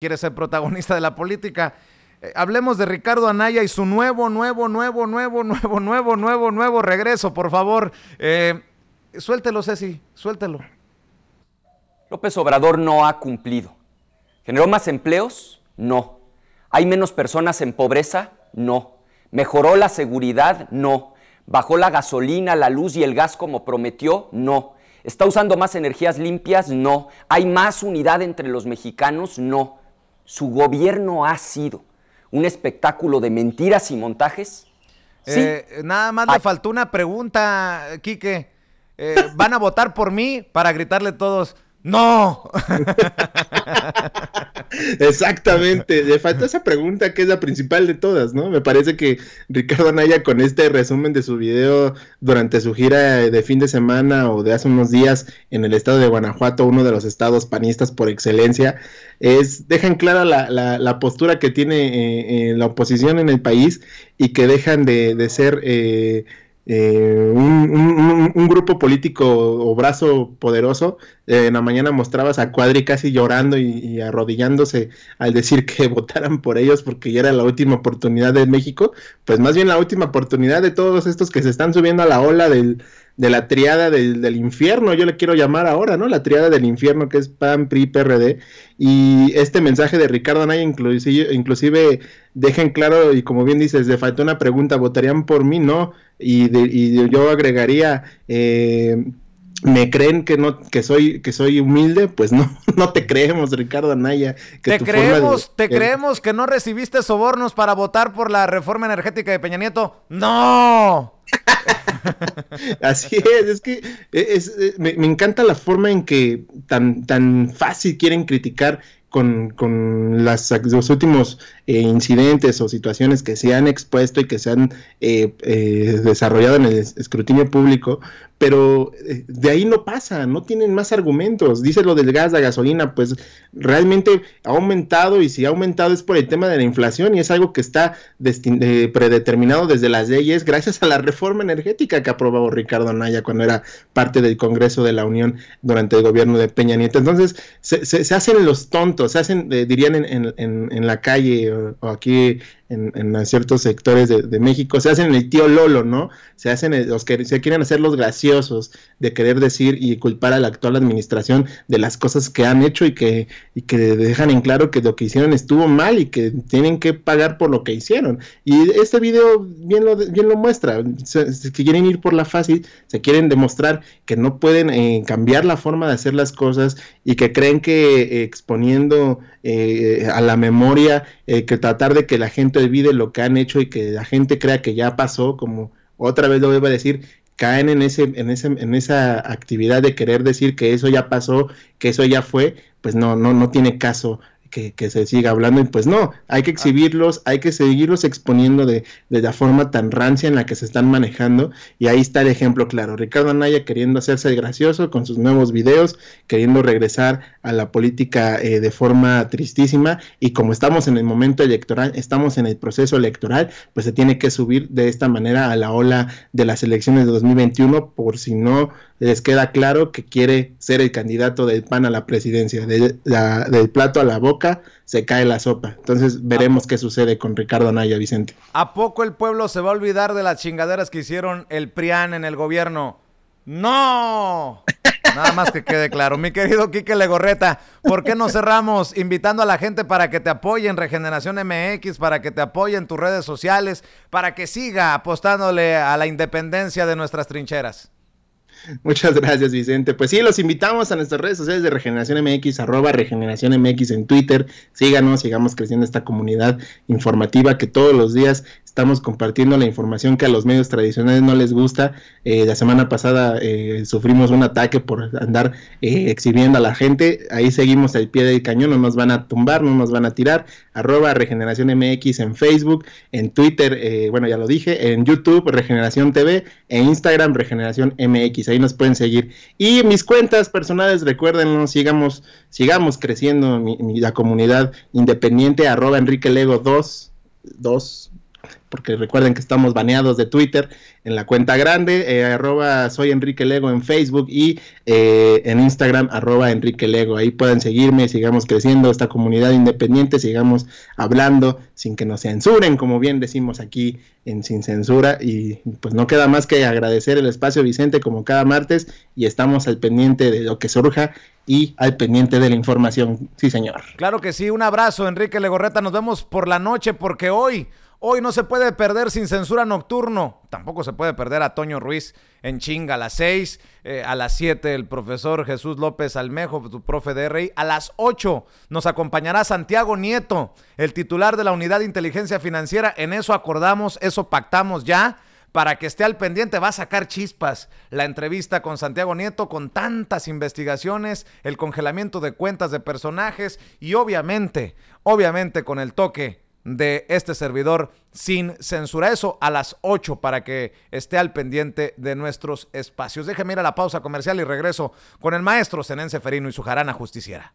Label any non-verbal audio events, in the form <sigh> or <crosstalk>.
quiere ser protagonista de la política. Eh, hablemos de Ricardo Anaya y su nuevo, nuevo, nuevo, nuevo, nuevo, nuevo, nuevo, nuevo regreso, por favor. Eh, suéltelo, Ceci, suéltelo. López Obrador no ha cumplido. ¿Generó más empleos? No. ¿Hay menos personas en pobreza? No. ¿Mejoró la seguridad? No. ¿Bajó la gasolina, la luz y el gas como prometió? No. ¿Está usando más energías limpias? No. ¿Hay más unidad entre los mexicanos? No su gobierno ha sido un espectáculo de mentiras y montajes? Eh, nada más le faltó una pregunta, Quique. Eh, ¿Van a votar por mí? Para gritarle todos, ¡No! <laughs> Exactamente, le falta esa pregunta que es la principal de todas, ¿no? Me parece que Ricardo Anaya con este resumen de su video durante su gira de fin de semana o de hace unos días en el estado de Guanajuato, uno de los estados panistas por excelencia, es dejan clara la, la, la postura que tiene eh, eh, la oposición en el país y que dejan de, de ser... Eh, eh, un, grupo político o brazo poderoso, eh, en la mañana mostrabas a Cuadri casi llorando y, arrodillándose al decir que <laughs> votaran por ellos porque ya era la última oportunidad de México, pues más bien la última oportunidad de todos estos que se están subiendo a la ola del, de la triada del, infierno, yo le quiero llamar ahora, ¿no? La triada del infierno que es PAN, PRI, PRD. Y este mensaje de Ricardo Anaya inclusive, inclusive dejen claro, y como bien dices, le faltó una pregunta, ¿votarían por mí? No. Y, yo agregaría... Eh, me creen que no que soy que soy humilde, pues no <laughs> no te creemos, Ricardo Anaya. Que te creemos, te creemos que no recibiste sobornos para votar por la reforma energética de Peña Nieto. No. <laughs> Así es, es que e, es, e, me, encanta la forma en que tan, tan fácil quieren criticar con, las, los últimos eh, incidentes o situaciones que se han expuesto y que se han eh, eh, desarrollado en el escrutinio público, pero eh, de ahí no pasa, no tienen más argumentos. Dice lo del gas, la gasolina, pues realmente ha aumentado y si ha aumentado es por el tema de la inflación y es algo que está eh, predeterminado desde las leyes gracias a la reforma energética que aprobó Ricardo Naya cuando era parte del Congreso de la Unión durante el gobierno de Peña Nieto. Entonces se, hacen los tontos, se hacen, eh, dirían en, la calle o aquí en, ciertos sectores de, México, se hacen el tío Lolo, ¿no? Se hacen eh, los que se quieren hacer los graciosos de querer decir y culpar a la actual administración de las cosas que han hecho y que, y que dejan en claro que lo que hicieron estuvo mal y que tienen que pagar por lo que hicieron. Y este video bien lo, bien lo muestra, se, quieren ir por la fácil, se quieren demostrar que no pueden eh, cambiar la forma de hacer las cosas y que creen que eh, exponiendo a la memoria, que tratar de que la gente olvide lo que han hecho y que la gente crea que ya pasó, como otra vez lo iba a decir, caen en, ese, en, ese, en esa actividad de querer decir que eso ya pasó, que eso ya fue, pues no, no, no tiene caso que, se siga hablando y pues no, hay que ah. exhibirlos, hay que seguirlos exponiendo de, de, la forma tan rancia en la que se están manejando y ahí está el ejemplo claro, Ricardo Anaya queriendo hacerse gracioso con sus nuevos videos, queriendo regresar a la política eh, de forma tristísima y como estamos en el momento electoral, estamos en el proceso electoral, pues se tiene que subir de esta manera a la ola de las elecciones de 2021 por si no les queda claro que quiere ser el candidato del PAN a la presidencia. De, del plato a la boca se cae la sopa. Entonces veremos qué sucede con Ricardo Anaya, Vicente. ¿A poco el pueblo se va a olvidar de las chingaderas que hicieron el PRIAN en el gobierno? ¡No! <laughs> Nada más que quede claro. Mi querido Quique Legorreta, ¿por qué no cerramos invitando a la gente para que te apoyen en Regeneración MX, para que te apoyen en tus redes sociales, para que siga apostándole a la independencia de nuestras trincheras? <laughs> Muchas gracias, Vicente. Pues sí, los invitamos a nuestras redes sociales de Regeneración MX, Regeneración MX en Twitter. Síganos, sigamos creciendo esta comunidad informativa que todos los días estamos compartiendo la información que a los medios tradicionales no les gusta. Eh, la semana pasada eh, sufrimos un ataque por andar eh, exhibiendo a la gente. Ahí seguimos al pie del cañón, no nos van a tumbar, no nos van a tirar. Arroba Regeneración MX en Facebook, en Twitter, bueno, ya lo dije, en YouTube, Regeneración TV, en Instagram, Regeneración MX. Ahí nos pueden seguir. Y mis cuentas personales, recuérdenlo, sigamos, sigamos creciendo la comunidad independiente, arroba Enrique Lego 2. 2, porque recuerden que estamos baneados de Twitter en la cuenta grande, eh, soy Enrique Lego en Facebook y eh, en Instagram arroba Enrique Lego. Ahí pueden seguirme, sigamos creciendo esta comunidad independiente, sigamos hablando sin que nos censuren, como bien decimos aquí en Sin Censura. Y pues no queda más que agradecer el espacio, Vicente, como cada martes, y estamos al pendiente de lo que surja y al pendiente de la información. Sí, señor. Claro que sí, un abrazo, Enrique Legorreta. Nos vemos por la noche porque hoy, hoy no se puede puede perder sin censura nocturno. Tampoco se puede perder a Toño Ruiz en chinga a las seis, eh, a las siete el profesor Jesús López Almejo, tu profe de rey. A las 8 nos acompañará Santiago Nieto, el titular de la Unidad de Inteligencia Financiera. En eso acordamos, eso pactamos ya para que esté al pendiente, va a sacar chispas la entrevista con Santiago Nieto, con tantas investigaciones, el congelamiento de cuentas de personajes y obviamente, obviamente con el toque de este servidor sin censura. Eso a las 8 para que esté al pendiente de nuestros espacios. Déjeme ir a la pausa comercial y regreso con el maestro senense Ferino y su jarana justiciera.